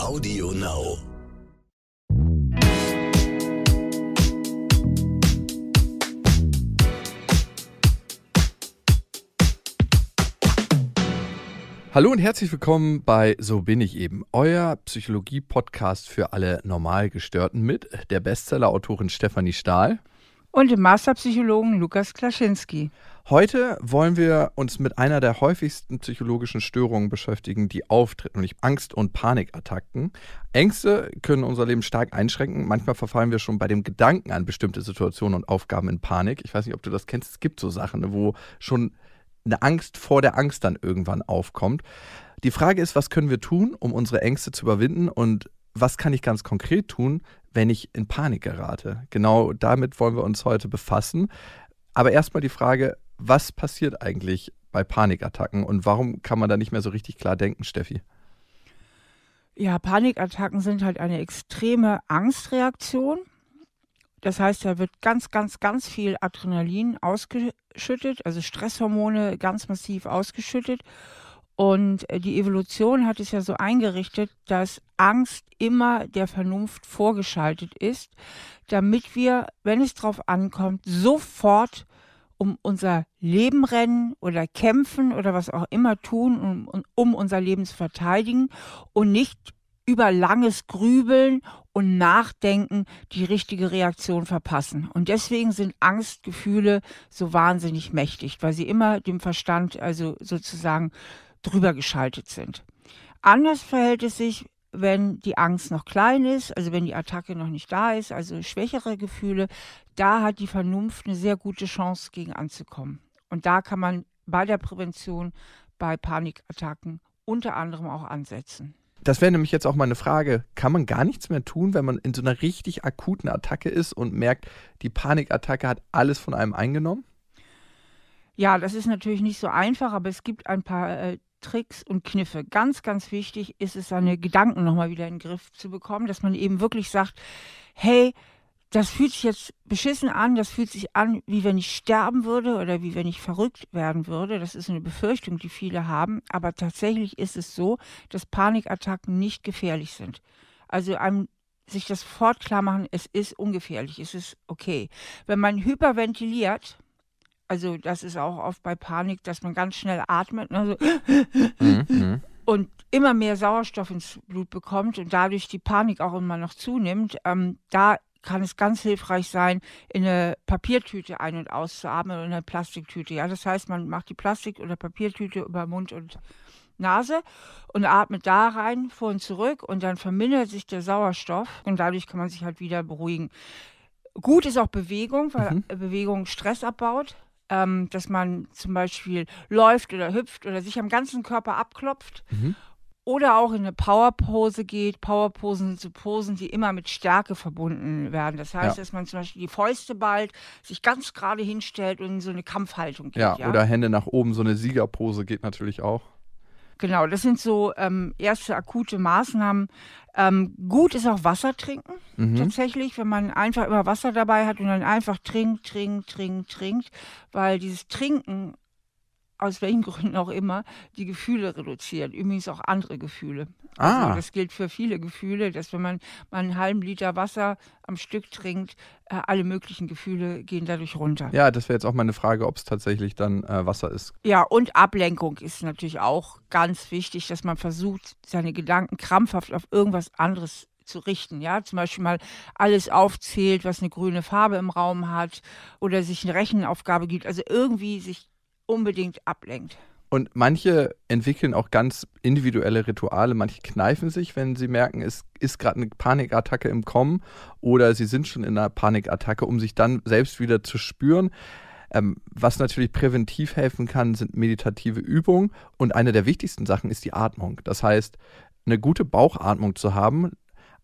Audio Now. Hallo und herzlich willkommen bei So bin ich eben, euer Psychologie-Podcast für alle Normalgestörten mit der Bestseller-Autorin Stefanie Stahl und dem Masterpsychologen Lukas Klaschinski. Heute wollen wir uns mit einer der häufigsten psychologischen Störungen beschäftigen, die auftritt, nämlich Angst- und Panikattacken. Ängste können unser Leben stark einschränken. Manchmal verfallen wir schon bei dem Gedanken an bestimmte Situationen und Aufgaben in Panik. Ich weiß nicht, ob du das kennst. Es gibt so Sachen, wo schon eine Angst vor der Angst dann irgendwann aufkommt. Die Frage ist, was können wir tun, um unsere Ängste zu überwinden und was kann ich ganz konkret tun, wenn ich in Panik gerate? Genau damit wollen wir uns heute befassen. Aber erstmal die Frage, was passiert eigentlich bei Panikattacken und warum kann man da nicht mehr so richtig klar denken, Steffi? Ja, Panikattacken sind halt eine extreme Angstreaktion. Das heißt, da wird ganz, ganz, ganz viel Adrenalin ausgeschüttet, also Stresshormone ganz massiv ausgeschüttet. Und äh, die Evolution hat es ja so eingerichtet, dass Angst immer der Vernunft vorgeschaltet ist, damit wir, wenn es drauf ankommt, sofort um unser Leben rennen oder kämpfen oder was auch immer tun, um, um unser Leben zu verteidigen und nicht über langes Grübeln und Nachdenken die richtige Reaktion verpassen. Und deswegen sind Angstgefühle so wahnsinnig mächtig, weil sie immer dem Verstand also sozusagen drüber geschaltet sind. Anders verhält es sich, wenn die Angst noch klein ist, also wenn die Attacke noch nicht da ist, also schwächere Gefühle, da hat die Vernunft eine sehr gute Chance, gegen anzukommen. Und da kann man bei der Prävention bei Panikattacken unter anderem auch ansetzen. Das wäre nämlich jetzt auch meine Frage. Kann man gar nichts mehr tun, wenn man in so einer richtig akuten Attacke ist und merkt, die Panikattacke hat alles von einem eingenommen? Ja, das ist natürlich nicht so einfach, aber es gibt ein paar äh, Tricks und Kniffe. Ganz, ganz wichtig ist es, seine Gedanken nochmal wieder in den Griff zu bekommen, dass man eben wirklich sagt, hey, das fühlt sich jetzt beschissen an, das fühlt sich an, wie wenn ich sterben würde oder wie wenn ich verrückt werden würde. Das ist eine Befürchtung, die viele haben. Aber tatsächlich ist es so, dass Panikattacken nicht gefährlich sind. Also einem sich das sofort klar machen, es ist ungefährlich, es ist okay. Wenn man hyperventiliert, also das ist auch oft bei Panik, dass man ganz schnell atmet ne, so mhm, mhm. und immer mehr Sauerstoff ins Blut bekommt und dadurch die Panik auch immer noch zunimmt. Ähm, da kann es ganz hilfreich sein, in eine Papiertüte ein- und auszuatmen oder in eine Plastiktüte. Ja, das heißt, man macht die Plastik- oder Papiertüte über Mund und Nase und atmet da rein, vor und zurück und dann vermindert sich der Sauerstoff und dadurch kann man sich halt wieder beruhigen. Gut ist auch Bewegung, weil mhm. Bewegung Stress abbaut ähm, dass man zum Beispiel läuft oder hüpft oder sich am ganzen Körper abklopft. Mhm. Oder auch in eine Powerpose geht. Powerposen sind so Posen, die immer mit Stärke verbunden werden. Das heißt, ja. dass man zum Beispiel die Fäuste ballt, sich ganz gerade hinstellt und in so eine Kampfhaltung geht. Ja, ja, oder Hände nach oben, so eine Siegerpose geht natürlich auch. Genau, das sind so ähm, erste akute Maßnahmen. Ähm, gut ist auch Wasser trinken, mhm. tatsächlich, wenn man einfach immer Wasser dabei hat und dann einfach trinkt, trinkt, trinkt, trinkt, weil dieses Trinken aus welchen Gründen auch immer, die Gefühle reduzieren. Übrigens auch andere Gefühle. Ah. Also das gilt für viele Gefühle, dass wenn man mal einen halben Liter Wasser am Stück trinkt, äh, alle möglichen Gefühle gehen dadurch runter. Ja, das wäre jetzt auch meine Frage, ob es tatsächlich dann äh, Wasser ist. Ja, und Ablenkung ist natürlich auch ganz wichtig, dass man versucht, seine Gedanken krampfhaft auf irgendwas anderes zu richten. Ja, zum Beispiel mal alles aufzählt, was eine grüne Farbe im Raum hat oder sich eine Rechenaufgabe gibt. Also irgendwie sich unbedingt ablenkt. Und manche entwickeln auch ganz individuelle Rituale. Manche kneifen sich, wenn sie merken, es ist gerade eine Panikattacke im Kommen oder sie sind schon in einer Panikattacke, um sich dann selbst wieder zu spüren. Ähm, was natürlich präventiv helfen kann, sind meditative Übungen. Und eine der wichtigsten Sachen ist die Atmung. Das heißt, eine gute Bauchatmung zu haben,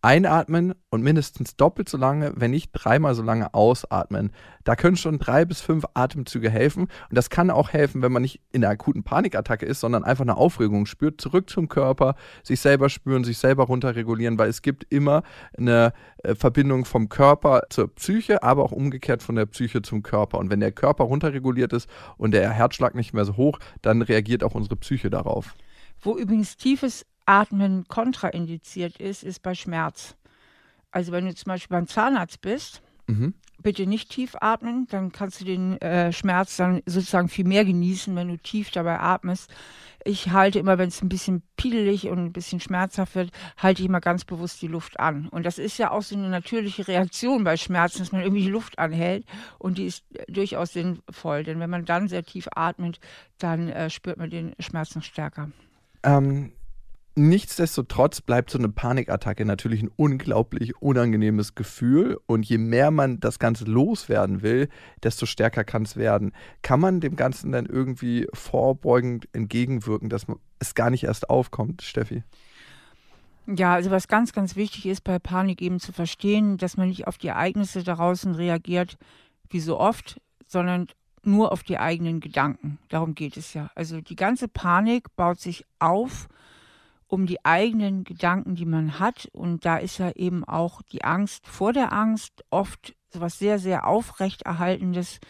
einatmen und mindestens doppelt so lange, wenn nicht dreimal so lange ausatmen. Da können schon drei bis fünf Atemzüge helfen. Und das kann auch helfen, wenn man nicht in einer akuten Panikattacke ist, sondern einfach eine Aufregung spürt, zurück zum Körper, sich selber spüren, sich selber runterregulieren, weil es gibt immer eine äh, Verbindung vom Körper zur Psyche, aber auch umgekehrt von der Psyche zum Körper. Und wenn der Körper runterreguliert ist und der Herzschlag nicht mehr so hoch, dann reagiert auch unsere Psyche darauf. Wo übrigens tiefes Atmen kontraindiziert ist, ist bei Schmerz. Also wenn du zum Beispiel beim Zahnarzt bist, mhm. bitte nicht tief atmen, dann kannst du den äh, Schmerz dann sozusagen viel mehr genießen, wenn du tief dabei atmest. Ich halte immer, wenn es ein bisschen pielig und ein bisschen schmerzhaft wird, halte ich immer ganz bewusst die Luft an. Und das ist ja auch so eine natürliche Reaktion bei Schmerzen, dass man irgendwie die Luft anhält. Und die ist äh, durchaus sinnvoll, denn wenn man dann sehr tief atmet, dann äh, spürt man den Schmerz noch stärker. Ähm, Nichtsdestotrotz bleibt so eine Panikattacke natürlich ein unglaublich unangenehmes Gefühl und je mehr man das Ganze loswerden will, desto stärker kann es werden. Kann man dem Ganzen dann irgendwie vorbeugend entgegenwirken, dass es gar nicht erst aufkommt, Steffi? Ja, also was ganz, ganz wichtig ist bei Panik eben zu verstehen, dass man nicht auf die Ereignisse da draußen reagiert, wie so oft, sondern nur auf die eigenen Gedanken. Darum geht es ja. Also die ganze Panik baut sich auf um die eigenen Gedanken, die man hat. Und da ist ja eben auch die Angst vor der Angst oft so was sehr, sehr Aufrechterhaltendes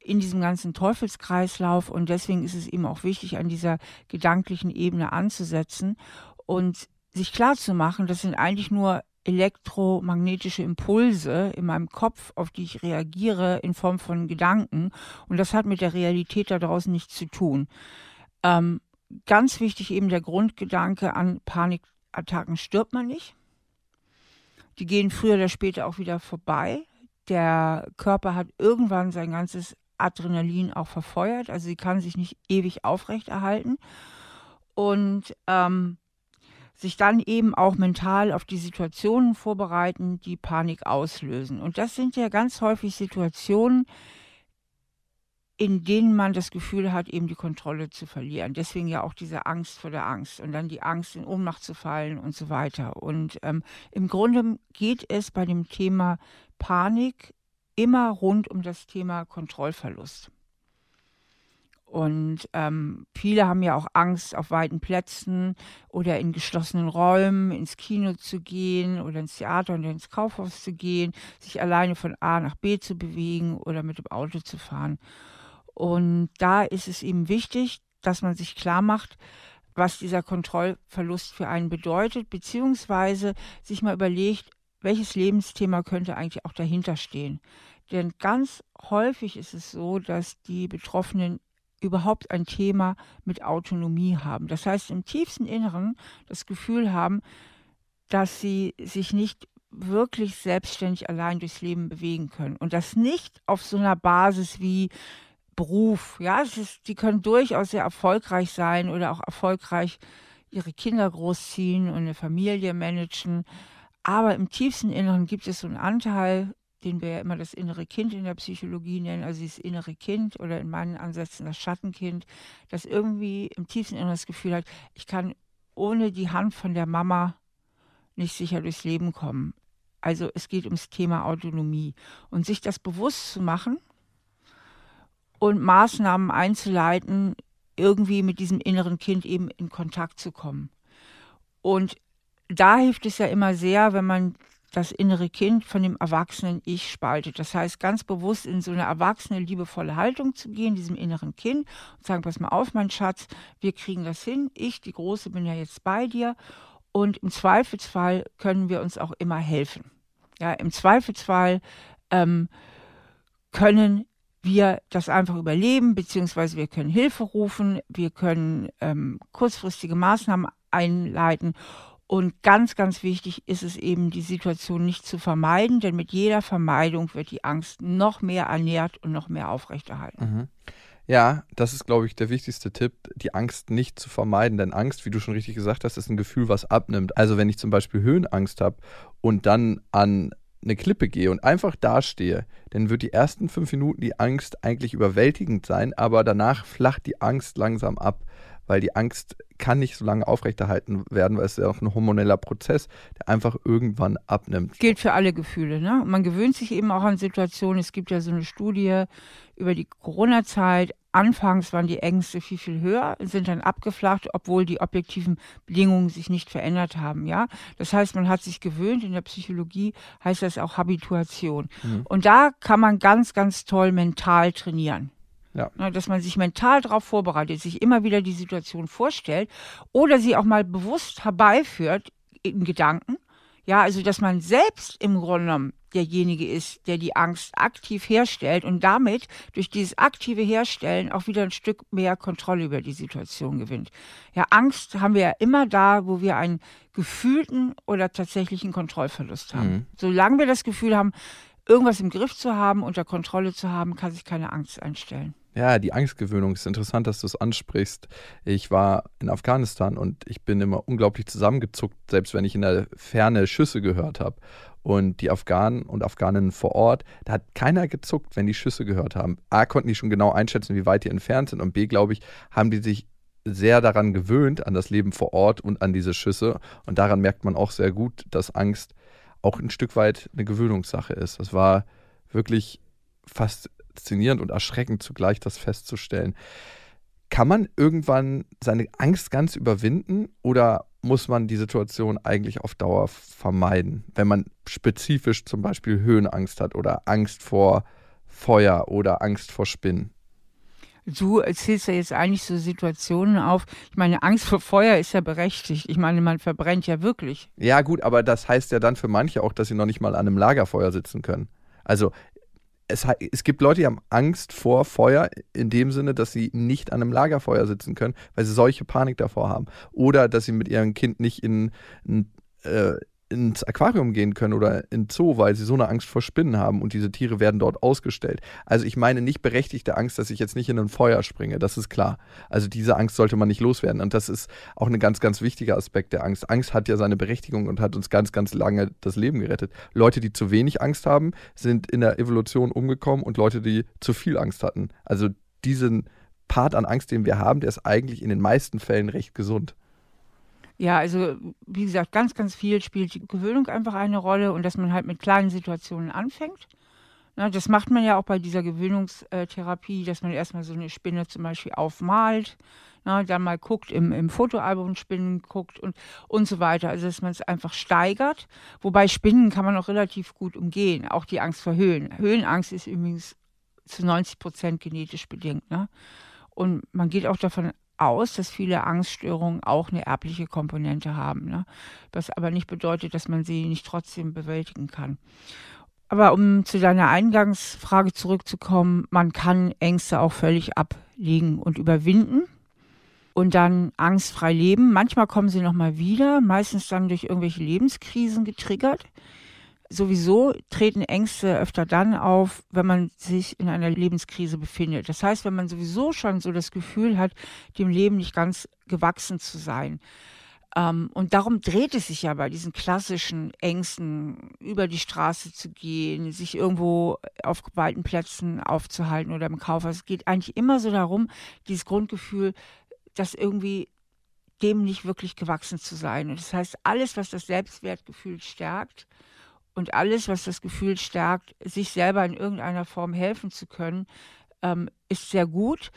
in diesem ganzen Teufelskreislauf. Und deswegen ist es eben auch wichtig, an dieser gedanklichen Ebene anzusetzen und sich klarzumachen, das sind eigentlich nur elektromagnetische Impulse in meinem Kopf, auf die ich reagiere in Form von Gedanken. Und das hat mit der Realität da draußen nichts zu tun. Ähm, ganz wichtig eben der Grundgedanke an Panikattacken stirbt man nicht. Die gehen früher oder später auch wieder vorbei. Der Körper hat irgendwann sein ganzes Adrenalin auch verfeuert, also sie kann sich nicht ewig aufrechterhalten und ähm, sich dann eben auch mental auf die Situationen vorbereiten, die Panik auslösen. Und das sind ja ganz häufig Situationen, in denen man das Gefühl hat, eben die Kontrolle zu verlieren. Deswegen ja auch diese Angst vor der Angst und dann die Angst, in Ohnmacht zu fallen und so weiter. Und ähm, im Grunde geht es bei dem Thema Panik immer rund um das Thema Kontrollverlust. Und ähm, viele haben ja auch Angst, auf weiten Plätzen oder in geschlossenen Räumen ins Kino zu gehen oder ins Theater und ins Kaufhaus zu gehen, sich alleine von A nach B zu bewegen oder mit dem Auto zu fahren. Und da ist es eben wichtig, dass man sich klar macht, was dieser Kontrollverlust für einen bedeutet, beziehungsweise sich mal überlegt, welches Lebensthema könnte eigentlich auch dahinter stehen. Denn ganz häufig ist es so, dass die Betroffenen überhaupt ein Thema mit Autonomie haben. Das heißt, im tiefsten Inneren das Gefühl haben, dass sie sich nicht wirklich selbstständig allein durchs Leben bewegen können. Und das nicht auf so einer Basis wie Beruf. Ja, es ist, die können durchaus sehr erfolgreich sein oder auch erfolgreich ihre Kinder großziehen und eine Familie managen. Aber im tiefsten Inneren gibt es so einen Anteil, den wir ja immer das innere Kind in der Psychologie nennen, also das innere Kind oder in meinen Ansätzen das Schattenkind, das irgendwie im tiefsten Inneren das Gefühl hat, ich kann ohne die Hand von der Mama nicht sicher durchs Leben kommen. Also es geht ums Thema Autonomie. Und sich das bewusst zu machen, und Maßnahmen einzuleiten, irgendwie mit diesem inneren Kind eben in Kontakt zu kommen. Und da hilft es ja immer sehr, wenn man das innere Kind von dem erwachsenen Ich spaltet. Das heißt, ganz bewusst in so eine erwachsene, liebevolle Haltung zu gehen, diesem inneren Kind, und sagen, pass mal auf, mein Schatz, wir kriegen das hin. Ich, die Große, bin ja jetzt bei dir. Und im Zweifelsfall können wir uns auch immer helfen. Ja, im Zweifelsfall ähm, können wir das einfach überleben, beziehungsweise wir können Hilfe rufen, wir können ähm, kurzfristige Maßnahmen einleiten. Und ganz, ganz wichtig ist es eben, die Situation nicht zu vermeiden, denn mit jeder Vermeidung wird die Angst noch mehr ernährt und noch mehr aufrechterhalten. Mhm. Ja, das ist, glaube ich, der wichtigste Tipp, die Angst nicht zu vermeiden. Denn Angst, wie du schon richtig gesagt hast, ist ein Gefühl, was abnimmt. Also wenn ich zum Beispiel Höhenangst habe und dann an eine Klippe gehe und einfach dastehe, dann wird die ersten fünf Minuten die Angst eigentlich überwältigend sein, aber danach flacht die Angst langsam ab, weil die Angst kann nicht so lange aufrechterhalten werden, weil es ja auch ein hormoneller Prozess, der einfach irgendwann abnimmt. Gilt für alle Gefühle, ne? Man gewöhnt sich eben auch an Situationen. Es gibt ja so eine Studie über die Corona-Zeit, Anfangs waren die Ängste viel, viel höher, sind dann abgeflacht, obwohl die objektiven Bedingungen sich nicht verändert haben. Ja? Das heißt, man hat sich gewöhnt, in der Psychologie heißt das auch Habituation. Mhm. Und da kann man ganz, ganz toll mental trainieren. Ja. Na, dass man sich mental darauf vorbereitet, sich immer wieder die Situation vorstellt oder sie auch mal bewusst herbeiführt in Gedanken ja, also dass man selbst im Grunde genommen derjenige ist, der die Angst aktiv herstellt und damit durch dieses aktive Herstellen auch wieder ein Stück mehr Kontrolle über die Situation gewinnt. Ja, Angst haben wir ja immer da, wo wir einen gefühlten oder tatsächlichen Kontrollverlust haben. Mhm. Solange wir das Gefühl haben, irgendwas im Griff zu haben, unter Kontrolle zu haben, kann sich keine Angst einstellen. Ja, die Angstgewöhnung ist interessant, dass du es ansprichst. Ich war in Afghanistan und ich bin immer unglaublich zusammengezuckt, selbst wenn ich in der Ferne Schüsse gehört habe. Und die Afghanen und Afghaninnen vor Ort, da hat keiner gezuckt, wenn die Schüsse gehört haben. A, konnten die schon genau einschätzen, wie weit die entfernt sind. Und B, glaube ich, haben die sich sehr daran gewöhnt, an das Leben vor Ort und an diese Schüsse. Und daran merkt man auch sehr gut, dass Angst auch ein Stück weit eine Gewöhnungssache ist. Das war wirklich fast faszinierend und erschreckend zugleich, das festzustellen. Kann man irgendwann seine Angst ganz überwinden oder muss man die Situation eigentlich auf Dauer vermeiden, wenn man spezifisch zum Beispiel Höhenangst hat oder Angst vor Feuer oder Angst vor Spinnen? du erzählst ja jetzt eigentlich so Situationen auf. Ich meine, Angst vor Feuer ist ja berechtigt. Ich meine, man verbrennt ja wirklich. Ja, gut, aber das heißt ja dann für manche auch, dass sie noch nicht mal an einem Lagerfeuer sitzen können. Also es, es, gibt Leute, die haben Angst vor Feuer in dem Sinne, dass sie nicht an einem Lagerfeuer sitzen können, weil sie solche Panik davor haben. Oder dass sie mit ihrem Kind nicht in, in äh, ins Aquarium gehen können oder in Zoo, weil sie so eine Angst vor Spinnen haben und diese Tiere werden dort ausgestellt. Also ich meine nicht berechtigte Angst, dass ich jetzt nicht in ein Feuer springe, das ist klar. Also diese Angst sollte man nicht loswerden und das ist auch ein ganz, ganz wichtiger Aspekt der Angst. Angst hat ja seine Berechtigung und hat uns ganz, ganz lange das Leben gerettet. Leute, die zu wenig Angst haben, sind in der Evolution umgekommen und Leute, die zu viel Angst hatten. Also diesen Part an Angst, den wir haben, der ist eigentlich in den meisten Fällen recht gesund. Ja, also wie gesagt, ganz, ganz viel spielt die Gewöhnung einfach eine Rolle und dass man halt mit kleinen Situationen anfängt. Na, das macht man ja auch bei dieser Gewöhnungstherapie, dass man erstmal so eine Spinne zum Beispiel aufmalt, na, dann mal guckt im, im Fotoalbum Spinnen guckt und, und so weiter. Also dass man es einfach steigert. Wobei Spinnen kann man auch relativ gut umgehen, auch die Angst vor Höhen. Höhenangst ist übrigens zu 90 Prozent genetisch bedingt. Ne? Und man geht auch davon aus, dass viele Angststörungen auch eine erbliche Komponente haben. Ne? Was aber nicht bedeutet, dass man sie nicht trotzdem bewältigen kann. Aber um zu deiner Eingangsfrage zurückzukommen, man kann Ängste auch völlig ablegen und überwinden und dann angstfrei leben. Manchmal kommen sie nochmal wieder, meistens dann durch irgendwelche Lebenskrisen getriggert. Sowieso treten Ängste öfter dann auf, wenn man sich in einer Lebenskrise befindet. Das heißt, wenn man sowieso schon so das Gefühl hat, dem Leben nicht ganz gewachsen zu sein. Ähm, und darum dreht es sich ja bei diesen klassischen Ängsten, über die Straße zu gehen, sich irgendwo auf geballten Plätzen aufzuhalten oder im Kaufhaus. Es geht eigentlich immer so darum, dieses Grundgefühl, dass irgendwie dem nicht wirklich gewachsen zu sein. Und das heißt, alles, was das Selbstwertgefühl stärkt, und alles, was das Gefühl stärkt, sich selber in irgendeiner Form helfen zu können, ähm, ist sehr gut.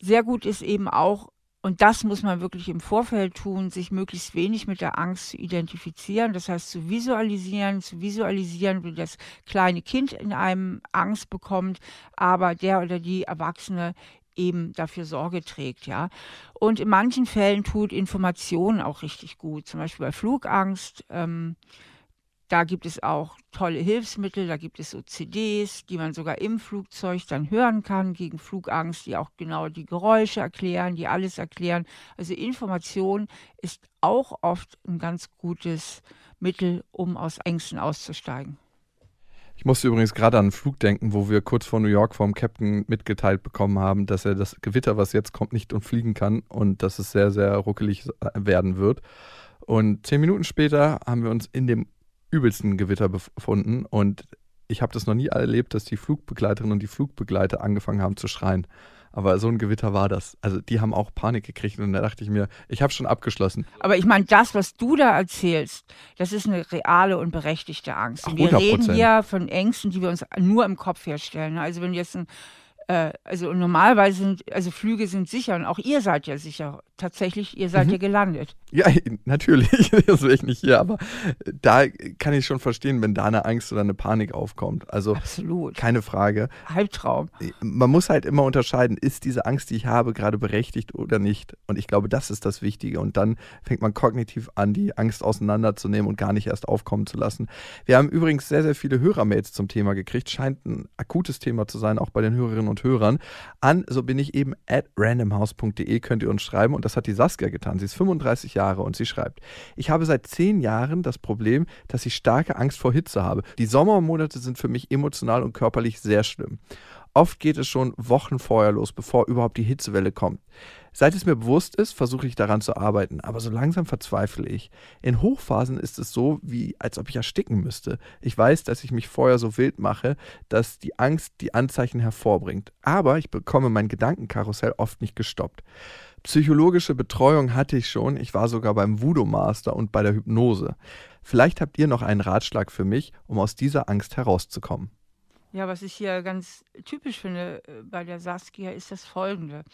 Sehr gut ist eben auch, und das muss man wirklich im Vorfeld tun, sich möglichst wenig mit der Angst zu identifizieren. Das heißt, zu visualisieren, zu visualisieren, wie das kleine Kind in einem Angst bekommt, aber der oder die Erwachsene eben dafür Sorge trägt, ja. Und in manchen Fällen tut Information auch richtig gut. Zum Beispiel bei Flugangst. Ähm, da gibt es auch tolle Hilfsmittel, da gibt es so CDs, die man sogar im Flugzeug dann hören kann gegen Flugangst, die auch genau die Geräusche erklären, die alles erklären. Also Information ist auch oft ein ganz gutes Mittel, um aus Ängsten auszusteigen. Ich musste übrigens gerade an einen Flug denken, wo wir kurz vor New York vom Captain mitgeteilt bekommen haben, dass er das Gewitter, was jetzt kommt, nicht umfliegen kann und dass es sehr, sehr ruckelig äh, werden wird. Und zehn Minuten später haben wir uns in dem übelsten Gewitter befunden und ich habe das noch nie erlebt, dass die Flugbegleiterinnen und die Flugbegleiter angefangen haben zu schreien. Aber so ein Gewitter war das. Also die haben auch Panik gekriegt und da dachte ich mir, ich habe schon abgeschlossen. Aber ich meine, das, was du da erzählst, das ist eine reale und berechtigte Angst. Und Ach, wir reden hier von Ängsten, die wir uns nur im Kopf herstellen. Also wenn jetzt ein äh, also normalerweise sind, also Flüge sind sicher und auch ihr seid ja sicher. Tatsächlich, ihr seid mhm. hier gelandet. Ja, natürlich, das wäre ich nicht hier, aber da kann ich schon verstehen, wenn da eine Angst oder eine Panik aufkommt. Also Absolut. keine Frage. Halbtraum. Äh, man muss halt immer unterscheiden, ist diese Angst, die ich habe, gerade berechtigt oder nicht. Und ich glaube, das ist das Wichtige. Und dann fängt man kognitiv an, die Angst auseinanderzunehmen und gar nicht erst aufkommen zu lassen. Wir haben übrigens sehr, sehr viele Hörermails zum Thema gekriegt. Scheint ein akutes Thema zu sein, auch bei den Hörerinnen und Hörern an. So bin ich eben at randomhouse.de könnt ihr uns schreiben und das hat die Saskia getan. Sie ist 35 Jahre und sie schreibt, ich habe seit zehn Jahren das Problem, dass ich starke Angst vor Hitze habe. Die Sommermonate sind für mich emotional und körperlich sehr schlimm. Oft geht es schon Wochen vorher los, bevor überhaupt die Hitzewelle kommt. Seit es mir bewusst ist, versuche ich daran zu arbeiten, aber so langsam verzweifle ich. In Hochphasen ist es so, wie als ob ich ersticken müsste. Ich weiß, dass ich mich vorher so wild mache, dass die Angst die Anzeichen hervorbringt, aber ich bekomme mein Gedankenkarussell oft nicht gestoppt. Psychologische Betreuung hatte ich schon, ich war sogar beim Voodoo Master und bei der Hypnose. Vielleicht habt ihr noch einen Ratschlag für mich, um aus dieser Angst herauszukommen. Ja, was ich hier ganz typisch finde äh, bei der Saskia, ist das Folgende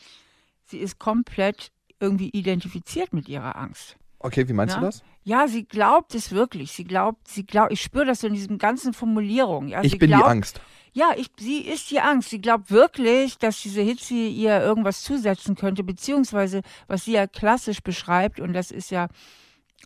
sie ist komplett irgendwie identifiziert mit ihrer Angst. Okay, wie meinst ja? du das? Ja, sie glaubt es wirklich. Sie glaubt, sie glaubt, ich spüre das so in diesen ganzen Formulierungen. Ja, ich bin glaubt, die Angst. Ja, ich, sie ist die Angst. Sie glaubt wirklich, dass diese Hitze ihr irgendwas zusetzen könnte, beziehungsweise was sie ja klassisch beschreibt, und das ist ja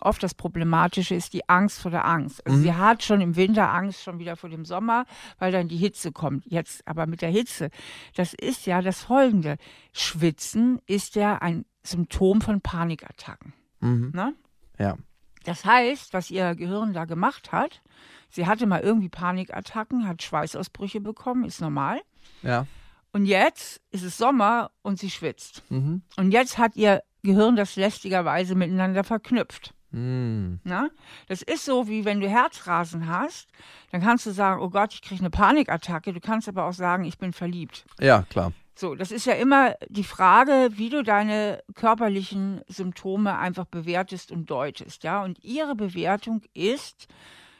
oft das Problematische ist die Angst vor der Angst. Also mhm. Sie hat schon im Winter Angst schon wieder vor dem Sommer, weil dann die Hitze kommt. Jetzt aber mit der Hitze, das ist ja das Folgende. Schwitzen ist ja ein Symptom von Panikattacken. Mhm. Ne? Ja. Das heißt, was ihr Gehirn da gemacht hat, sie hatte mal irgendwie Panikattacken, hat Schweißausbrüche bekommen, ist normal. Ja. Und jetzt ist es Sommer und sie schwitzt. Mhm. Und jetzt hat ihr Gehirn das lästigerweise miteinander verknüpft. Mm. Hm. Na? Ne? Das ist so, wie wenn du Herzrasen hast, dann kannst du sagen, oh Gott, ich kriege eine Panikattacke. Du kannst aber auch sagen, ich bin verliebt. Ja, klar. So, das ist ja immer die Frage, wie du deine körperlichen Symptome einfach bewertest und deutest. Ja? Und ihre Bewertung ist,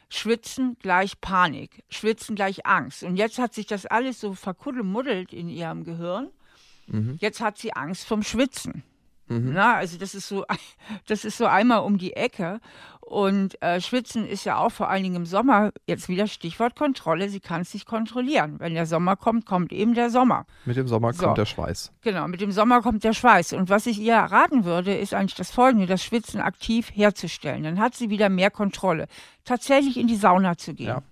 Schwitzen gleich Panik, Schwitzen gleich Angst. Und jetzt hat sich das alles so verkuddelmuddelt in ihrem Gehirn. Mhm. Jetzt hat sie Angst vom Schwitzen. Mhm. Na, also das ist so, das ist so einmal um die Ecke. Und äh, Schwitzen ist ja auch vor allen Dingen im Sommer, jetzt wieder Stichwort Kontrolle, sie kann es nicht kontrollieren. Wenn der Sommer kommt, kommt eben der Sommer. Mit dem Sommer so. kommt der Schweiß. Genau, mit dem Sommer kommt der Schweiß. Und was ich ihr raten würde, ist eigentlich das folgende, das Schwitzen aktiv herzustellen. Dann hat sie wieder mehr Kontrolle. Tatsächlich in die Sauna zu gehen. Ja.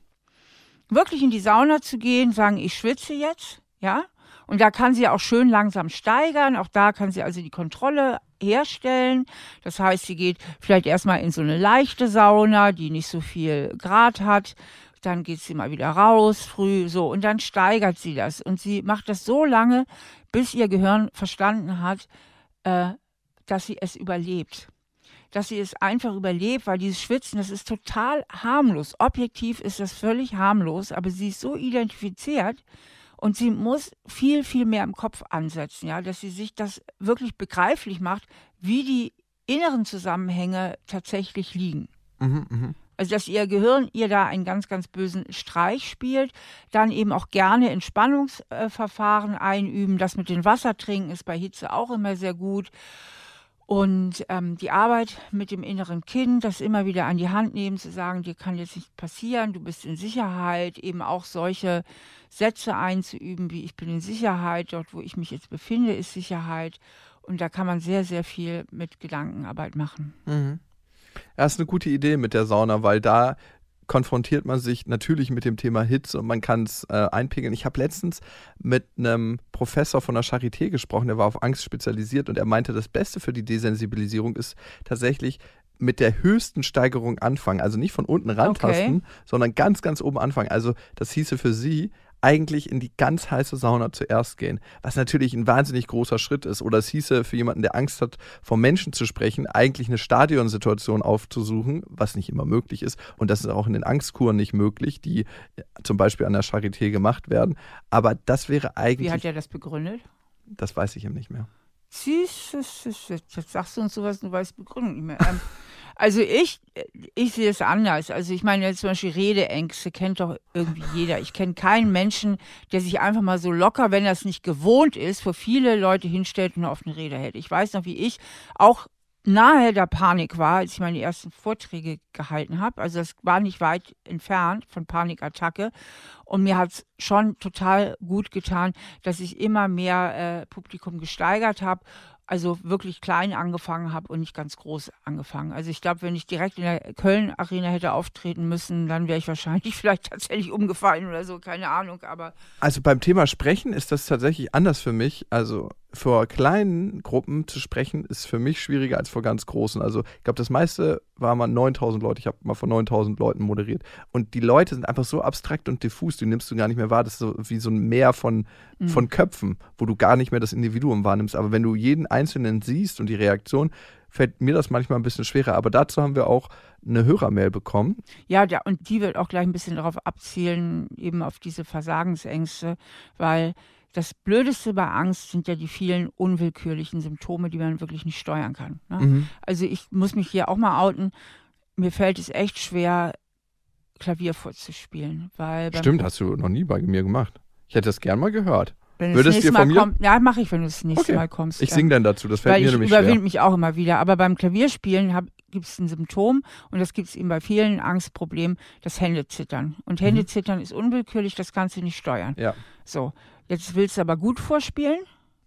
Wirklich in die Sauna zu gehen, sagen, ich schwitze jetzt, ja, und da kann sie auch schön langsam steigern. Auch da kann sie also die Kontrolle herstellen. Das heißt, sie geht vielleicht erstmal in so eine leichte Sauna, die nicht so viel Grad hat. Dann geht sie mal wieder raus, früh, so. Und dann steigert sie das. Und sie macht das so lange, bis ihr Gehirn verstanden hat, äh, dass sie es überlebt dass sie es einfach überlebt, weil dieses Schwitzen, das ist total harmlos. Objektiv ist das völlig harmlos, aber sie ist so identifiziert, und sie muss viel, viel mehr im Kopf ansetzen, ja, dass sie sich das wirklich begreiflich macht, wie die inneren Zusammenhänge tatsächlich liegen. Mhm, mh. Also, dass ihr Gehirn ihr da einen ganz, ganz bösen Streich spielt. Dann eben auch gerne Entspannungsverfahren einüben. Das mit dem Wasser trinken ist bei Hitze auch immer sehr gut. Und ähm, die Arbeit mit dem inneren Kind, das immer wieder an die Hand nehmen, zu sagen, dir kann jetzt nichts passieren, du bist in Sicherheit, eben auch solche Sätze einzuüben, wie ich bin in Sicherheit, dort wo ich mich jetzt befinde, ist Sicherheit. Und da kann man sehr, sehr viel mit Gedankenarbeit machen. Mhm. Das ist eine gute Idee mit der Sauna, weil da konfrontiert man sich natürlich mit dem Thema Hits und man kann es äh, einpegeln. Ich habe letztens mit einem Professor von der Charité gesprochen, der war auf Angst spezialisiert und er meinte, das Beste für die Desensibilisierung ist tatsächlich mit der höchsten Steigerung anfangen. Also nicht von unten rantasten, okay. sondern ganz, ganz oben anfangen. Also das hieße für sie, eigentlich in die ganz heiße Sauna zuerst gehen, was natürlich ein wahnsinnig großer Schritt ist. Oder es hieße für jemanden, der Angst hat, vom Menschen zu sprechen, eigentlich eine Stadionsituation aufzusuchen, was nicht immer möglich ist. Und das ist auch in den Angstkuren nicht möglich, die äh, zum Beispiel an der Charité gemacht werden. Aber das wäre eigentlich. Wie hat er das begründet? Das weiß ich ihm nicht mehr. Süß, süß, süß. Jetzt sagst du uns sowas, du weißt Begründung nicht mehr. Ähm, Also ich, ich sehe es anders. Also ich meine jetzt zum Beispiel Redeängste kennt doch irgendwie jeder. Ich kenne keinen Menschen, der sich einfach mal so locker, wenn er es nicht gewohnt ist, vor viele Leute hinstellt und eine offene Rede hält. Ich weiß noch, wie ich auch nahe der Panik war, als ich meine ersten Vorträge gehalten habe. Also das war nicht weit entfernt von Panikattacke. Und mir hat es schon total gut getan, dass ich immer mehr äh, Publikum gesteigert habe also wirklich klein angefangen habe und nicht ganz groß angefangen. Also ich glaube, wenn ich direkt in der Köln-Arena hätte auftreten müssen, dann wäre ich wahrscheinlich vielleicht tatsächlich umgefallen oder so, keine Ahnung, aber. Also beim Thema Sprechen ist das tatsächlich anders für mich. Also vor kleinen Gruppen zu sprechen, ist für mich schwieriger als vor ganz großen. Also ich glaube, das meiste war mal 9000 Leute. Ich habe mal vor 9000 Leuten moderiert. Und die Leute sind einfach so abstrakt und diffus, die nimmst du gar nicht mehr wahr. Das ist so wie so ein Meer von, mhm. von Köpfen, wo du gar nicht mehr das Individuum wahrnimmst. Aber wenn du jeden Einzelnen siehst und die Reaktion, fällt mir das manchmal ein bisschen schwerer. Aber dazu haben wir auch eine Hörermail bekommen. Ja, ja, und die wird auch gleich ein bisschen darauf abzielen, eben auf diese Versagensängste, weil das Blödeste bei Angst sind ja die vielen unwillkürlichen Symptome, die man wirklich nicht steuern kann. Ne? Mhm. Also ich muss mich hier auch mal outen. Mir fällt es echt schwer, Klavier vorzuspielen. Weil Stimmt, hast du noch nie bei mir gemacht. Ich hätte das gern mal gehört. Wenn Würdest das nächste Mal kommt, ja, mache ich, wenn du das nächste okay. Mal kommst. Ich singe dann dazu, das fällt Weil mir nämlich schwer. Ich überwinde mich auch immer wieder. Aber beim Klavierspielen gibt es ein Symptom und das gibt es eben bei vielen Angstproblemen, das zittern. Und mhm. Händezittern mhm. ist unwillkürlich, das Ganze nicht steuern. Ja. So. Jetzt willst du aber gut vorspielen.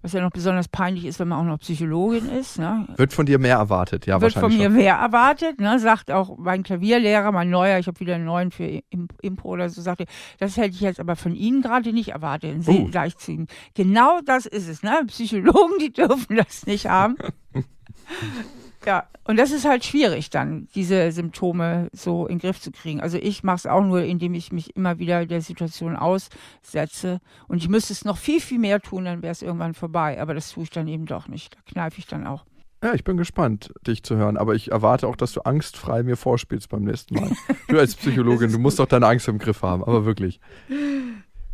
Was ja noch besonders peinlich ist, wenn man auch noch Psychologin ist. Ne? Wird von dir mehr erwartet, ja, Wird wahrscheinlich. Wird von mir mehr erwartet, ne? sagt auch mein Klavierlehrer, mein neuer, ich habe wieder einen neuen für Impro oder so, sagte, das hätte ich jetzt aber von Ihnen gerade nicht erwartet, in uh. Oh. gleich zu Genau das ist es, ne? Psychologen, die dürfen das nicht haben. Ja, und das ist halt schwierig dann, diese Symptome so in den Griff zu kriegen. Also ich mache es auch nur, indem ich mich immer wieder der Situation aussetze. Und ich müsste es noch viel, viel mehr tun, dann wäre es irgendwann vorbei. Aber das tue ich dann eben doch nicht. Da kneife ich dann auch. Ja, ich bin gespannt, dich zu hören. Aber ich erwarte auch, dass du angstfrei mir vorspielst beim nächsten Mal. du als Psychologin, du musst doch deine Angst im Griff haben. Aber wirklich.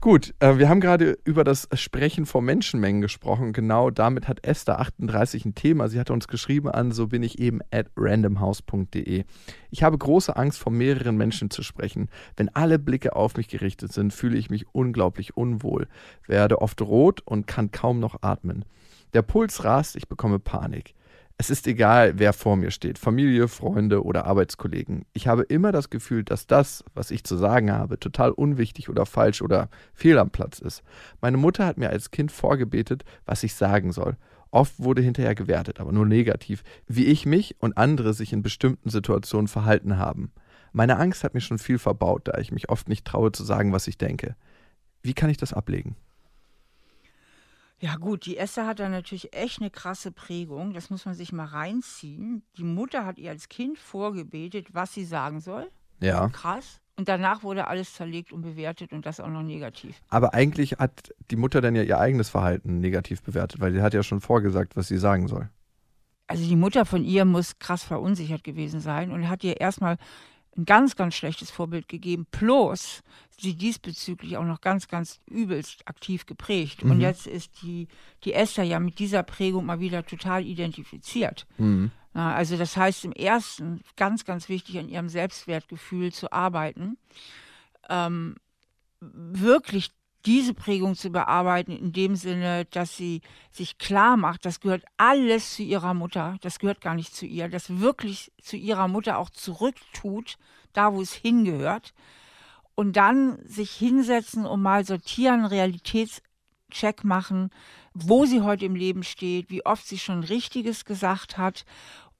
Gut, äh, wir haben gerade über das Sprechen vor Menschenmengen gesprochen. Genau damit hat Esther 38 ein Thema. Sie hat uns geschrieben an so bin ich eben at randomhouse.de. Ich habe große Angst, vor mehreren Menschen zu sprechen. Wenn alle Blicke auf mich gerichtet sind, fühle ich mich unglaublich unwohl, werde oft rot und kann kaum noch atmen. Der Puls rast, ich bekomme Panik. Es ist egal, wer vor mir steht, Familie, Freunde oder Arbeitskollegen. Ich habe immer das Gefühl, dass das, was ich zu sagen habe, total unwichtig oder falsch oder fehl am Platz ist. Meine Mutter hat mir als Kind vorgebetet, was ich sagen soll. Oft wurde hinterher gewertet, aber nur negativ, wie ich mich und andere sich in bestimmten Situationen verhalten haben. Meine Angst hat mir schon viel verbaut, da ich mich oft nicht traue zu sagen, was ich denke. Wie kann ich das ablegen? Ja gut, die Esther hat da natürlich echt eine krasse Prägung. Das muss man sich mal reinziehen. Die Mutter hat ihr als Kind vorgebetet, was sie sagen soll. Ja. Krass. Und danach wurde alles zerlegt und bewertet und das auch noch negativ. Aber eigentlich hat die Mutter dann ja ihr eigenes Verhalten negativ bewertet, weil sie hat ja schon vorgesagt, was sie sagen soll. Also die Mutter von ihr muss krass verunsichert gewesen sein und hat ihr erstmal ein ganz, ganz schlechtes Vorbild gegeben, plus sie diesbezüglich auch noch ganz, ganz übelst aktiv geprägt. Mhm. Und jetzt ist die, die Esther ja mit dieser Prägung mal wieder total identifiziert. Mhm. Also das heißt im ersten, ganz, ganz wichtig, an ihrem Selbstwertgefühl zu arbeiten, ähm, wirklich diese Prägung zu bearbeiten, in dem Sinne, dass sie sich klar macht, das gehört alles zu ihrer Mutter, das gehört gar nicht zu ihr, das wirklich zu ihrer Mutter auch zurücktut, da wo es hingehört. Und dann sich hinsetzen und mal sortieren, Realitätscheck machen, wo sie heute im Leben steht, wie oft sie schon Richtiges gesagt hat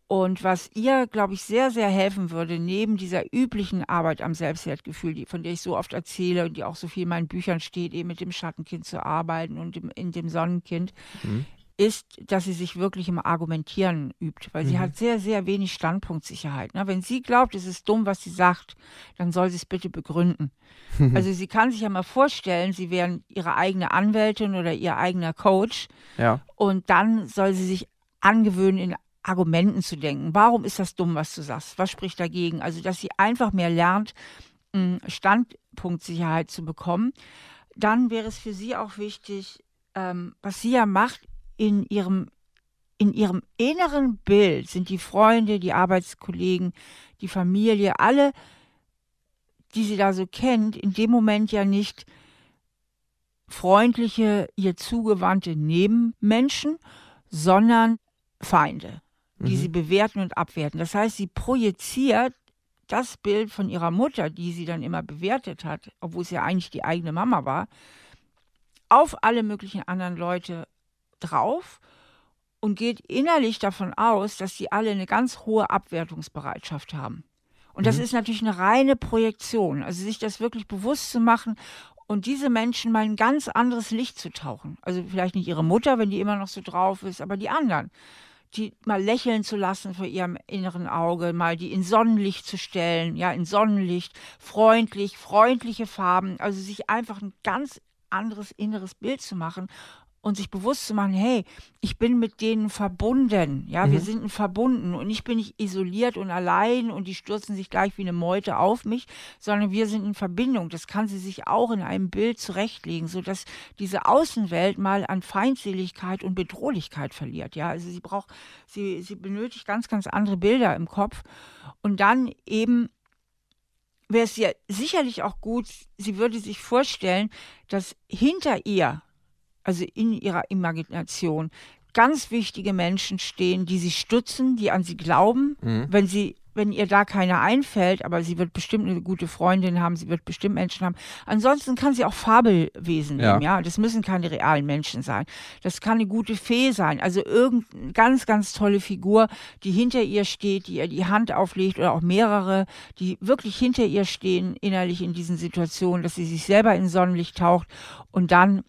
und was ihr, glaube ich, sehr, sehr helfen würde, neben dieser üblichen Arbeit am Selbstwertgefühl, die, von der ich so oft erzähle und die auch so viel in meinen Büchern steht, eben mit dem Schattenkind zu arbeiten und dem, in dem Sonnenkind, mhm. ist, dass sie sich wirklich im Argumentieren übt, weil mhm. sie hat sehr, sehr wenig Standpunktsicherheit. Ne? Wenn sie glaubt, es ist dumm, was sie sagt, dann soll sie es bitte begründen. also sie kann sich ja mal vorstellen, sie wären ihre eigene Anwältin oder ihr eigener Coach. Ja. Und dann soll sie sich angewöhnen, in Argumenten zu denken. Warum ist das dumm, was du sagst? Was spricht dagegen? Also, dass sie einfach mehr lernt, hm, Standpunktsicherheit zu bekommen. Dann wäre es für sie auch wichtig, ähm, was sie ja macht, in ihrem, in ihrem inneren Bild sind die Freunde, die Arbeitskollegen, die Familie, alle, die sie da so kennt, in dem Moment ja nicht freundliche, ihr zugewandte Nebenmenschen, sondern Feinde die mhm. sie bewerten und abwerten. Das heißt, sie projiziert das Bild von ihrer Mutter, die sie dann immer bewertet hat, obwohl es ja eigentlich die eigene Mama war, auf alle möglichen anderen Leute drauf und geht innerlich davon aus, dass die alle eine ganz hohe Abwertungsbereitschaft haben. Und das mhm. ist natürlich eine reine Projektion, also sich das wirklich bewusst zu machen und diese Menschen mal ein ganz anderes Licht zu tauchen. Also vielleicht nicht ihre Mutter, wenn die immer noch so drauf ist, aber die anderen die mal lächeln zu lassen vor ihrem inneren Auge, mal die in Sonnenlicht zu stellen, ja, in Sonnenlicht, freundlich, freundliche Farben, also sich einfach ein ganz anderes inneres Bild zu machen und sich bewusst zu machen, hey, ich bin mit denen verbunden, ja, mhm. wir sind verbunden und ich bin nicht isoliert und allein und die stürzen sich gleich wie eine Meute auf mich, sondern wir sind in Verbindung. Das kann sie sich auch in einem Bild zurechtlegen, sodass diese Außenwelt mal an Feindseligkeit und Bedrohlichkeit verliert, ja. Also sie braucht, sie, sie benötigt ganz, ganz andere Bilder im Kopf und dann eben wäre es ihr sicherlich auch gut, sie würde sich vorstellen, dass hinter ihr also in ihrer Imagination, ganz wichtige Menschen stehen, die sie stützen, die an sie glauben, mhm. wenn sie wenn ihr da keiner einfällt, aber sie wird bestimmt eine gute Freundin haben, sie wird bestimmt Menschen haben. Ansonsten kann sie auch Fabelwesen ja. nehmen, ja. Das müssen keine realen Menschen sein. Das kann eine gute Fee sein. Also irgendeine ganz, ganz tolle Figur, die hinter ihr steht, die ihr die Hand auflegt oder auch mehrere, die wirklich hinter ihr stehen, innerlich in diesen Situationen, dass sie sich selber in Sonnenlicht taucht und dann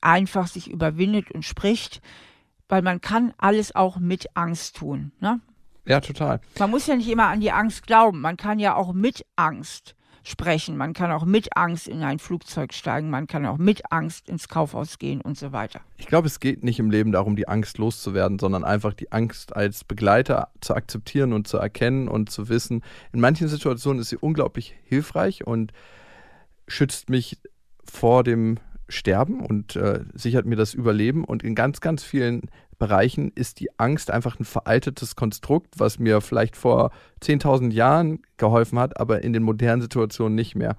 einfach sich überwindet und spricht, weil man kann alles auch mit Angst tun. Ne? Ja, total. Man muss ja nicht immer an die Angst glauben. Man kann ja auch mit Angst sprechen. Man kann auch mit Angst in ein Flugzeug steigen. Man kann auch mit Angst ins Kaufhaus gehen und so weiter. Ich glaube, es geht nicht im Leben darum, die Angst loszuwerden, sondern einfach die Angst als Begleiter zu akzeptieren und zu erkennen und zu wissen. In manchen Situationen ist sie unglaublich hilfreich und schützt mich vor dem Sterben und äh, sichert mir das Überleben. Und in ganz, ganz vielen Bereichen ist die Angst einfach ein veraltetes Konstrukt, was mir vielleicht vor 10.000 Jahren geholfen hat, aber in den modernen Situationen nicht mehr.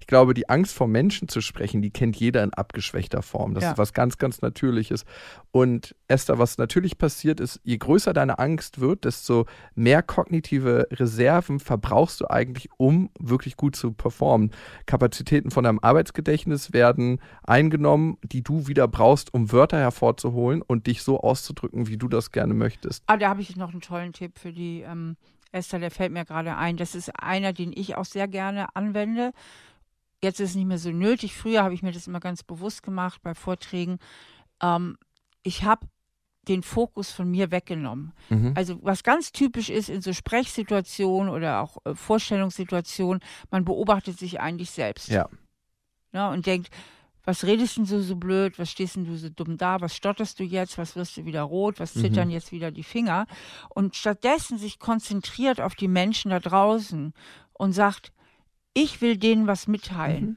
Ich glaube, die Angst vor Menschen zu sprechen, die kennt jeder in abgeschwächter Form. Das ja. ist was ganz, ganz Natürliches. Und Esther, was natürlich passiert ist, je größer deine Angst wird, desto mehr kognitive Reserven verbrauchst du eigentlich, um wirklich gut zu performen. Kapazitäten von deinem Arbeitsgedächtnis werden eingenommen, die du wieder brauchst, um Wörter hervorzuholen und dich so aus auszudrücken, wie du das gerne möchtest. Ah, da habe ich noch einen tollen Tipp für die ähm, Esther, der fällt mir gerade ein. Das ist einer, den ich auch sehr gerne anwende. Jetzt ist es nicht mehr so nötig. Früher habe ich mir das immer ganz bewusst gemacht bei Vorträgen. Ähm, ich habe den Fokus von mir weggenommen. Mhm. Also was ganz typisch ist in so Sprechsituationen oder auch äh, Vorstellungssituationen, man beobachtet sich eigentlich selbst. Ja. Na, ne, und denkt, was redest denn du so blöd, was stehst denn du so dumm da, was stotterst du jetzt, was wirst du wieder rot, was mhm. zittern mhm. jetzt wieder die Finger und stattdessen sich konzentriert auf die Menschen da draußen und sagt, ich will denen was mitteilen. Mhm.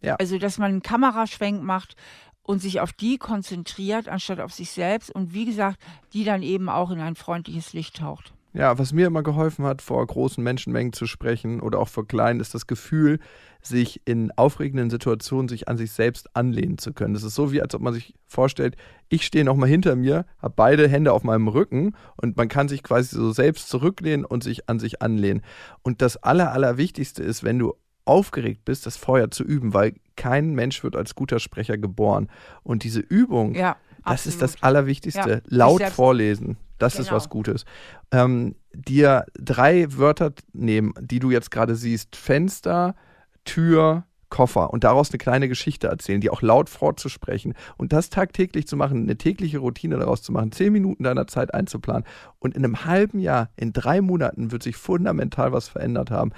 Ja. Also, dass man einen Kameraschwenk macht und sich auf die konzentriert, anstatt auf sich selbst und wie gesagt, die dann eben auch in ein freundliches Licht taucht. Ja, was mir immer geholfen hat, vor großen Menschenmengen zu sprechen oder auch vor kleinen, ist das Gefühl, sich in aufregenden Situationen sich an sich selbst anlehnen zu können. Das ist so wie, als ob man sich vorstellt, ich stehe nochmal hinter mir, habe beide Hände auf meinem Rücken und man kann sich quasi so selbst zurücklehnen und sich an sich anlehnen. Und das Aller, Allerwichtigste ist, wenn du aufgeregt bist, das Feuer zu üben, weil kein Mensch wird als guter Sprecher geboren. Und diese Übung, ja, das ist das Allerwichtigste. Ja, Laut vorlesen. Das genau. ist was Gutes. Ähm, dir drei Wörter nehmen, die du jetzt gerade siehst: Fenster, Tür, Koffer und daraus eine kleine Geschichte erzählen, die auch laut vorzusprechen und das tagtäglich zu machen, eine tägliche Routine daraus zu machen, zehn Minuten deiner Zeit einzuplanen und in einem halben Jahr, in drei Monaten wird sich fundamental was verändert haben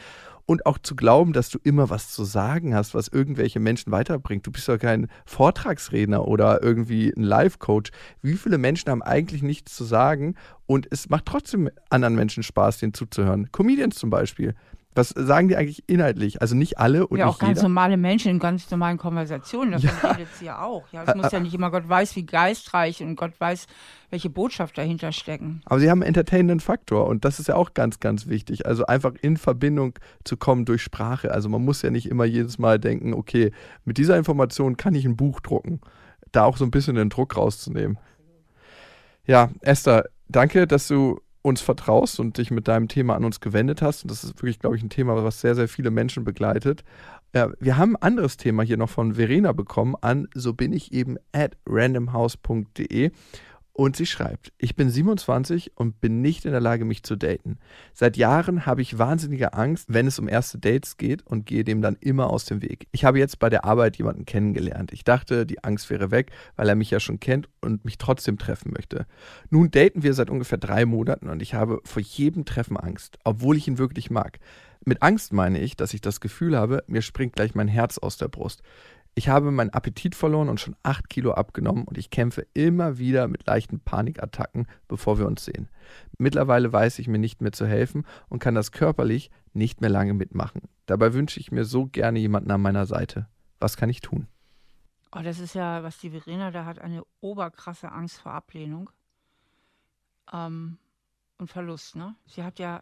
und auch zu glauben, dass du immer was zu sagen hast, was irgendwelche Menschen weiterbringt. Du bist doch kein Vortragsredner oder irgendwie ein Life-Coach. Wie viele Menschen haben eigentlich nichts zu sagen und es macht trotzdem anderen Menschen Spaß, denen zuzuhören? Comedians zum Beispiel. Was sagen die eigentlich inhaltlich? Also nicht alle und ja, nicht auch ganz normale Menschen in ganz normalen Konversationen. Das ja. redet sie ja auch. Ja, es muss ja nicht immer Gott weiß, wie geistreich und Gott weiß, welche Botschaft dahinter stecken. Aber sie haben einen entertainenden Faktor und das ist ja auch ganz, ganz wichtig. Also einfach in Verbindung zu kommen durch Sprache. Also man muss ja nicht immer jedes Mal denken, okay, mit dieser Information kann ich ein Buch drucken. Da auch so ein bisschen den Druck rauszunehmen. Ja, Esther, danke, dass du uns vertraust und dich mit deinem Thema an uns gewendet hast. Und das ist wirklich, glaube ich, ein Thema, was sehr, sehr viele Menschen begleitet. Äh, wir haben ein anderes Thema hier noch von Verena bekommen an so bin ich eben at randomhouse.de. Und sie schreibt, ich bin 27 und bin nicht in der Lage, mich zu daten. Seit Jahren habe ich wahnsinnige Angst, wenn es um erste Dates geht und gehe dem dann immer aus dem Weg. Ich habe jetzt bei der Arbeit jemanden kennengelernt. Ich dachte, die Angst wäre weg, weil er mich ja schon kennt und mich trotzdem treffen möchte. Nun daten wir seit ungefähr drei Monaten und ich habe vor jedem Treffen Angst, obwohl ich ihn wirklich mag. Mit Angst meine ich, dass ich das Gefühl habe, mir springt gleich mein Herz aus der Brust. Ich habe meinen Appetit verloren und schon 8 Kilo abgenommen und ich kämpfe immer wieder mit leichten Panikattacken, bevor wir uns sehen. Mittlerweile weiß ich mir nicht mehr zu helfen und kann das körperlich nicht mehr lange mitmachen. Dabei wünsche ich mir so gerne jemanden an meiner Seite. Was kann ich tun? Oh, das ist ja, was die Verena da hat, eine oberkrasse Angst vor Ablehnung ähm, und Verlust. Ne? Sie hat ja,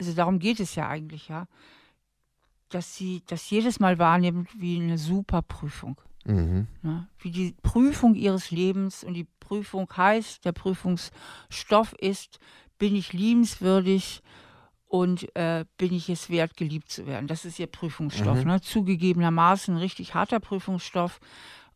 also darum geht es ja eigentlich, ja dass sie das jedes Mal wahrnimmt wie eine super Prüfung. Mhm. Ja, wie die Prüfung ihres Lebens und die Prüfung heißt, der Prüfungsstoff ist, bin ich liebenswürdig und äh, bin ich es wert, geliebt zu werden. Das ist ihr Prüfungsstoff. Mhm. Ne? Zugegebenermaßen richtig harter Prüfungsstoff.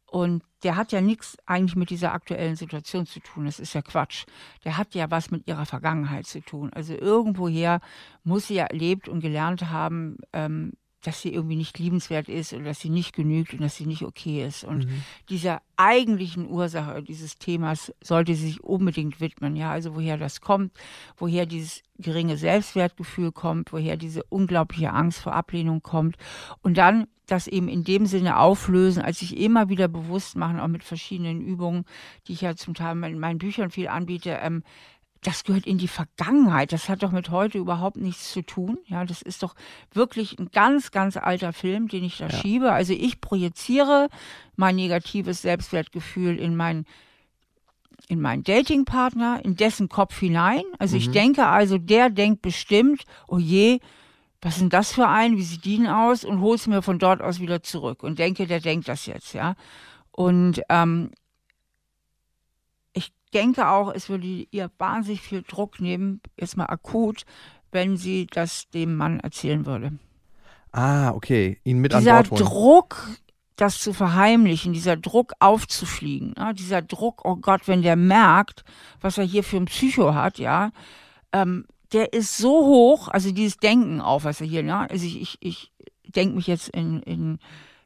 Und der hat ja nichts eigentlich mit dieser aktuellen Situation zu tun. Das ist ja Quatsch. Der hat ja was mit ihrer Vergangenheit zu tun. Also irgendwoher muss sie ja erlebt und gelernt haben, ähm, dass sie irgendwie nicht liebenswert ist oder dass sie nicht genügt und dass sie nicht okay ist. Und mhm. dieser eigentlichen Ursache dieses Themas sollte sie sich unbedingt widmen. Ja, also woher das kommt, woher dieses geringe Selbstwertgefühl kommt, woher diese unglaubliche Angst vor Ablehnung kommt. Und dann das eben in dem Sinne auflösen, als sich immer wieder bewusst machen, auch mit verschiedenen Übungen, die ich ja zum Teil in meinen Büchern viel anbiete, ähm, das gehört in die Vergangenheit. Das hat doch mit heute überhaupt nichts zu tun. Ja, das ist doch wirklich ein ganz, ganz alter Film, den ich da ja. schiebe. Also ich projiziere mein negatives Selbstwertgefühl in meinen in meinen Datingpartner, in dessen Kopf hinein. Also mhm. ich denke also, der denkt bestimmt, oh je, was sind das für ein, wie sieht die denn aus und hol's mir von dort aus wieder zurück und denke, der denkt das jetzt, ja. Und ähm, denke auch, es würde ihr wahnsinnig viel Druck nehmen, jetzt mal akut, wenn sie das dem Mann erzählen würde. Ah, okay, ihn mit Dieser an Bord holen. Druck, das zu verheimlichen, dieser Druck aufzufliegen, ne? dieser Druck, oh Gott, wenn der merkt, was er hier für ein Psycho hat, ja, ähm, der ist so hoch, also dieses Denken auch, was er hier, ne? also ich, ich, ich denke mich jetzt in, in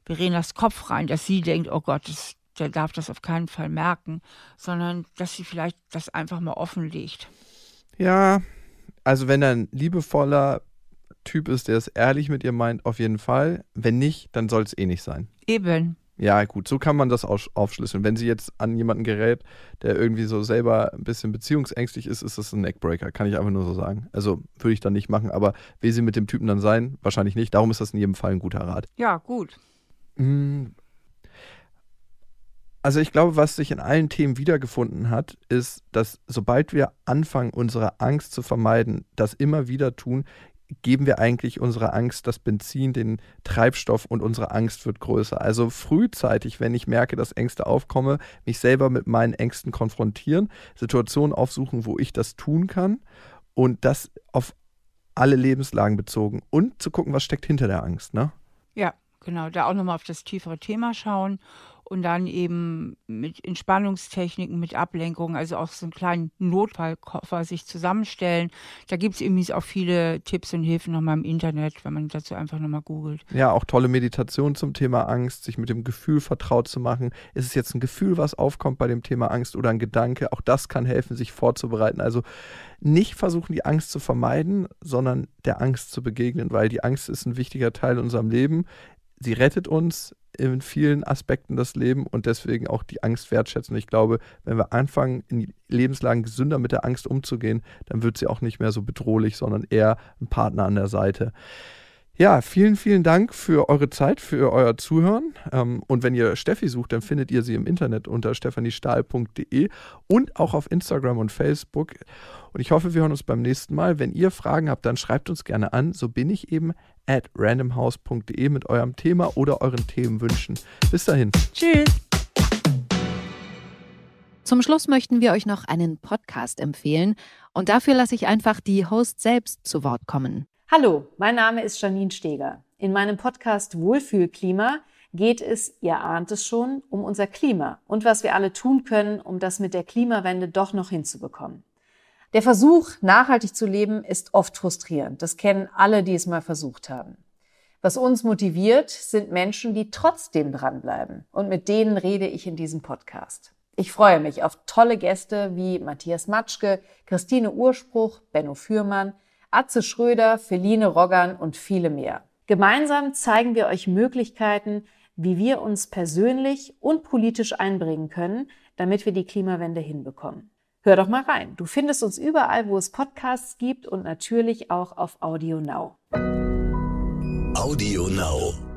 Verenas Kopf rein, dass sie denkt, oh Gott, das, der darf das auf keinen Fall merken, sondern dass sie vielleicht das einfach mal offenlegt. Ja, also wenn er ein liebevoller Typ ist, der es ehrlich mit ihr meint, auf jeden Fall. Wenn nicht, dann soll es eh nicht sein. Eben. Ja, gut, so kann man das aufschlüsseln. Wenn sie jetzt an jemanden gerät, der irgendwie so selber ein bisschen beziehungsängstlich ist, ist das ein Neckbreaker, kann ich einfach nur so sagen. Also würde ich dann nicht machen, aber will sie mit dem Typen dann sein? Wahrscheinlich nicht. Darum ist das in jedem Fall ein guter Rat. Ja, gut. Hm, also ich glaube, was sich in allen Themen wiedergefunden hat, ist, dass sobald wir anfangen, unsere Angst zu vermeiden, das immer wieder tun, geben wir eigentlich unserer Angst das Benzin, den Treibstoff und unsere Angst wird größer. Also frühzeitig, wenn ich merke, dass Ängste aufkommen, mich selber mit meinen Ängsten konfrontieren, Situationen aufsuchen, wo ich das tun kann und das auf alle Lebenslagen bezogen und zu gucken, was steckt hinter der Angst, ne? Ja, genau, da auch nochmal auf das tiefere Thema schauen und dann eben mit Entspannungstechniken, mit Ablenkungen, also auch so einen kleinen Notfallkoffer sich zusammenstellen. Da gibt es übrigens auch viele Tipps und Hilfen nochmal im Internet, wenn man dazu einfach nochmal googelt. Ja, auch tolle Meditation zum Thema Angst, sich mit dem Gefühl vertraut zu machen. Ist es jetzt ein Gefühl, was aufkommt bei dem Thema Angst oder ein Gedanke? Auch das kann helfen, sich vorzubereiten. Also nicht versuchen, die Angst zu vermeiden, sondern der Angst zu begegnen, weil die Angst ist ein wichtiger Teil in unserem Leben. Sie rettet uns, in vielen Aspekten das Leben und deswegen auch die Angst wertschätzen. Ich glaube, wenn wir anfangen, in Lebenslagen gesünder mit der Angst umzugehen, dann wird sie auch nicht mehr so bedrohlich, sondern eher ein Partner an der Seite. Ja, vielen, vielen Dank für eure Zeit, für euer Zuhören. Ähm, und wenn ihr Steffi sucht, dann findet ihr sie im Internet unter stephaniestahl.de und auch auf Instagram und Facebook. Und ich hoffe, wir hören uns beim nächsten Mal. Wenn ihr Fragen habt, dann schreibt uns gerne an. So bin ich eben at randomhouse.de mit eurem Thema oder euren Themenwünschen. Bis dahin. Tschüss. Zum Schluss möchten wir euch noch einen Podcast empfehlen. Und dafür lasse ich einfach die Host selbst zu Wort kommen. Hallo, mein Name ist Janine Steger. In meinem Podcast Wohlfühlklima geht es, ihr ahnt es schon, um unser Klima und was wir alle tun können, um das mit der Klimawende doch noch hinzubekommen. Der Versuch, nachhaltig zu leben, ist oft frustrierend. Das kennen alle, die es mal versucht haben. Was uns motiviert, sind Menschen, die trotzdem dranbleiben. Und mit denen rede ich in diesem Podcast. Ich freue mich auf tolle Gäste wie Matthias Matschke, Christine Urspruch, Benno Fürmann, Atze Schröder, Feline Roggern und viele mehr. Gemeinsam zeigen wir euch Möglichkeiten, wie wir uns persönlich und politisch einbringen können, damit wir die Klimawende hinbekommen. Hör doch mal rein. Du findest uns überall, wo es Podcasts gibt und natürlich auch auf Audio Now. Audio Now.